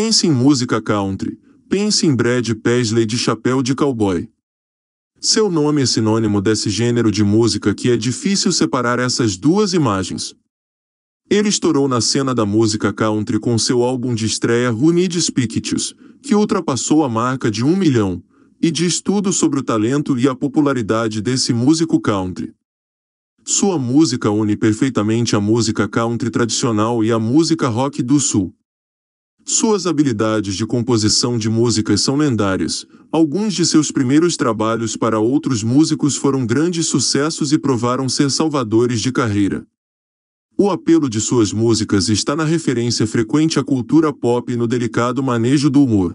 Pense em música country, pense em Brad Paisley de chapéu de cowboy. Seu nome é sinônimo desse gênero de música que é difícil separar essas duas imagens. Ele estourou na cena da música country com seu álbum de estreia Who Needs Pictures, que ultrapassou a marca de um milhão, e diz tudo sobre o talento e a popularidade desse músico country. Sua música une perfeitamente a música country tradicional e a música rock do sul. Suas habilidades de composição de músicas são lendárias. Alguns de seus primeiros trabalhos para outros músicos foram grandes sucessos e provaram ser salvadores de carreira. O apelo de suas músicas está na referência frequente à cultura pop e no delicado manejo do humor.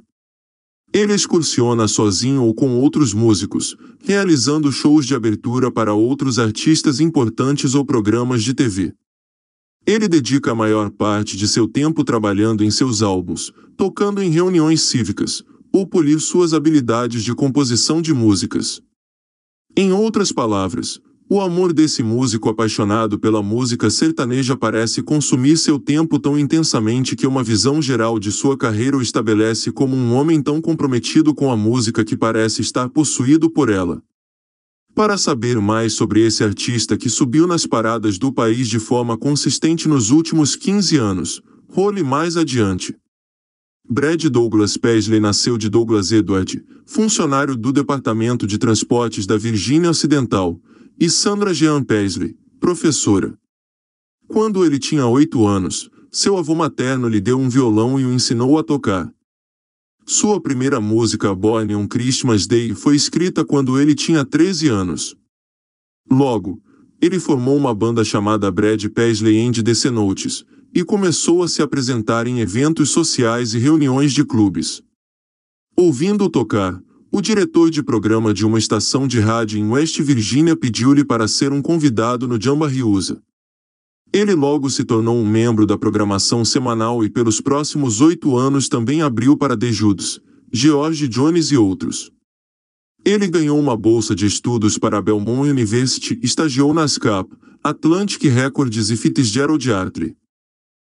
Ele excursiona sozinho ou com outros músicos, realizando shows de abertura para outros artistas importantes ou programas de TV. Ele dedica a maior parte de seu tempo trabalhando em seus álbuns, tocando em reuniões cívicas, ou polir suas habilidades de composição de músicas. Em outras palavras, o amor desse músico apaixonado pela música sertaneja parece consumir seu tempo tão intensamente que uma visão geral de sua carreira o estabelece como um homem tão comprometido com a música que parece estar possuído por ela. Para saber mais sobre esse artista que subiu nas paradas do país de forma consistente nos últimos 15 anos, role mais adiante. Brad Douglas Paisley nasceu de Douglas Edward, funcionário do Departamento de Transportes da Virgínia Ocidental, e Sandra Jean Paisley, professora. Quando ele tinha oito anos, seu avô materno lhe deu um violão e o ensinou a tocar, sua primeira música Born on Christmas Day foi escrita quando ele tinha 13 anos. Logo, ele formou uma banda chamada Brad Paisley and the Cenotes e começou a se apresentar em eventos sociais e reuniões de clubes. Ouvindo-o tocar, o diretor de programa de uma estação de rádio em West Virginia pediu-lhe para ser um convidado no Riusa. Ele logo se tornou um membro da programação semanal e pelos próximos oito anos também abriu para Dejudos, George Jones e outros. Ele ganhou uma bolsa de estudos para a Belmont University, estagiou na SCAP, Atlantic Records e Fitzgerald Arthur.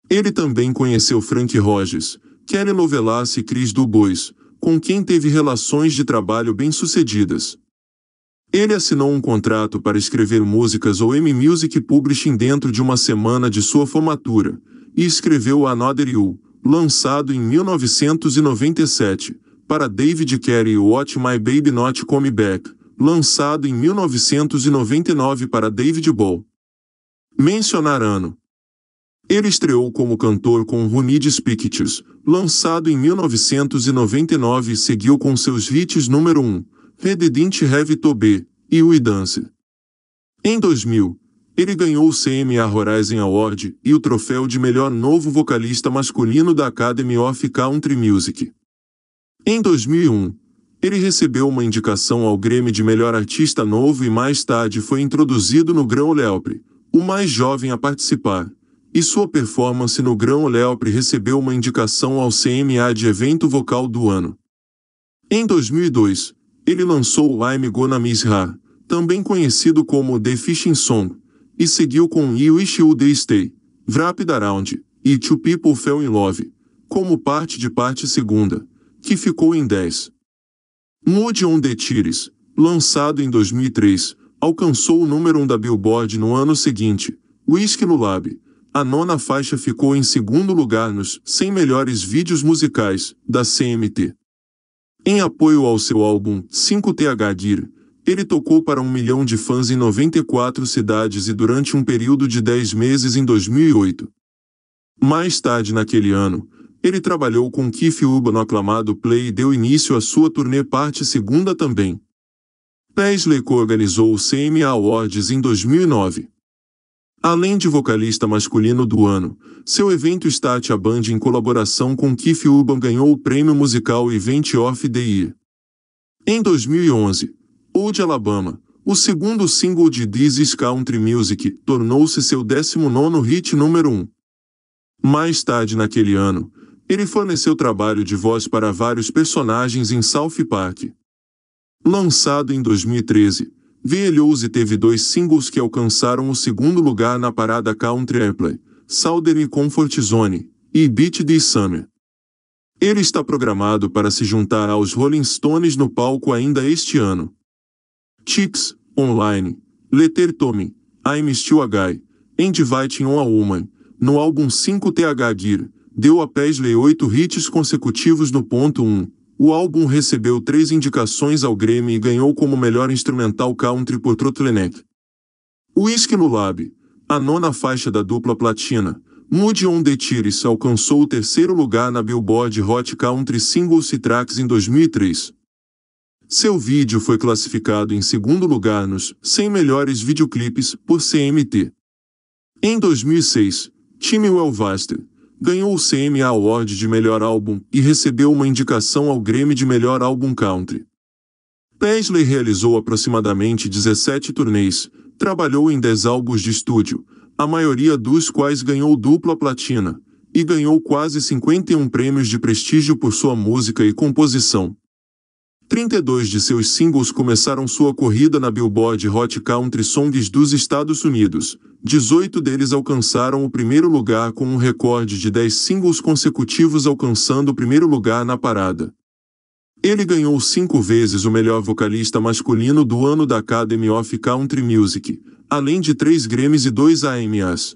Ele também conheceu Frank Rogers, Kelly Lovelace e Chris Dubois, com quem teve relações de trabalho bem-sucedidas. Ele assinou um contrato para escrever músicas ou M-Music Publishing dentro de uma semana de sua formatura, e escreveu Another You, lançado em 1997, para David Carey e What My Baby Not Come Back, lançado em 1999 para David Ball. Mencionar ano. Ele estreou como cantor com Runid's Pictures, lançado em 1999 e seguiu com seus hits número 1, Rededint Heavy Tobé e o Idance. Em 2000, ele ganhou o CMA Horizon Award e o troféu de melhor novo vocalista masculino da Academy of Country Music. Em 2001, ele recebeu uma indicação ao Grêmio de melhor artista novo e mais tarde foi introduzido no Grão Leopre, o mais jovem a participar, e sua performance no Grão Leopre recebeu uma indicação ao CMA de Evento Vocal do Ano. Em 2002, ele lançou Lime Gona Mizra, também conhecido como The Fishing Song, e seguiu com You Wish You Day Stay, Wrap It Around e Two People Fell in Love, como parte de parte segunda, que ficou em 10. Mood on the Tires, lançado em 2003, alcançou o número 1 um da Billboard no ano seguinte. Whisky no Lab, a nona faixa ficou em segundo lugar nos 100 melhores vídeos musicais da CMT. Em apoio ao seu álbum 5TH Dir, ele tocou para um milhão de fãs em 94 cidades e durante um período de 10 meses em 2008. Mais tarde naquele ano, ele trabalhou com Keith Urban no aclamado Play e deu início à sua turnê parte segunda também. Paisley co-organizou o CMA Awards em 2009. Além de vocalista masculino do ano, seu evento Start a Band em colaboração com Keith Urban ganhou o prêmio musical Event of the Year. Em 2011, Old Alabama, o segundo single de This Is Country Music, tornou-se seu 19 hit número 1. Mais tarde naquele ano, ele forneceu trabalho de voz para vários personagens em South Park. Lançado em 2013, Veilhouse teve dois singles que alcançaram o segundo lugar na parada Country Airplay, Southern Comfort Zone, e Beat the Summer. Ele está programado para se juntar aos Rolling Stones no palco ainda este ano. Chicks, Online, Letter Tommy, I'm Still a Guy, And Inviting a Woman, no álbum 5TH Gear, deu a Presley oito hits consecutivos no ponto 1, o álbum recebeu três indicações ao Grammy e ganhou como melhor instrumental country por Trotleneck. Whisky no Lab, a nona faixa da dupla platina, Moody on the Tears alcançou o terceiro lugar na Billboard Hot Country Singles e Tracks em 2003. Seu vídeo foi classificado em segundo lugar nos 100 melhores videoclipes por CMT. Em 2006, Timmy Welvaster, ganhou o CMA Award de Melhor Álbum e recebeu uma indicação ao Grammy de Melhor Álbum Country. Presley realizou aproximadamente 17 turnês, trabalhou em 10 álbuns de estúdio, a maioria dos quais ganhou dupla platina, e ganhou quase 51 prêmios de prestígio por sua música e composição. 32 de seus singles começaram sua corrida na Billboard Hot Country Songs dos Estados Unidos. 18 deles alcançaram o primeiro lugar com um recorde de 10 singles consecutivos alcançando o primeiro lugar na parada. Ele ganhou cinco vezes o melhor vocalista masculino do ano da Academy of Country Music, além de três Grammys e dois AMAs.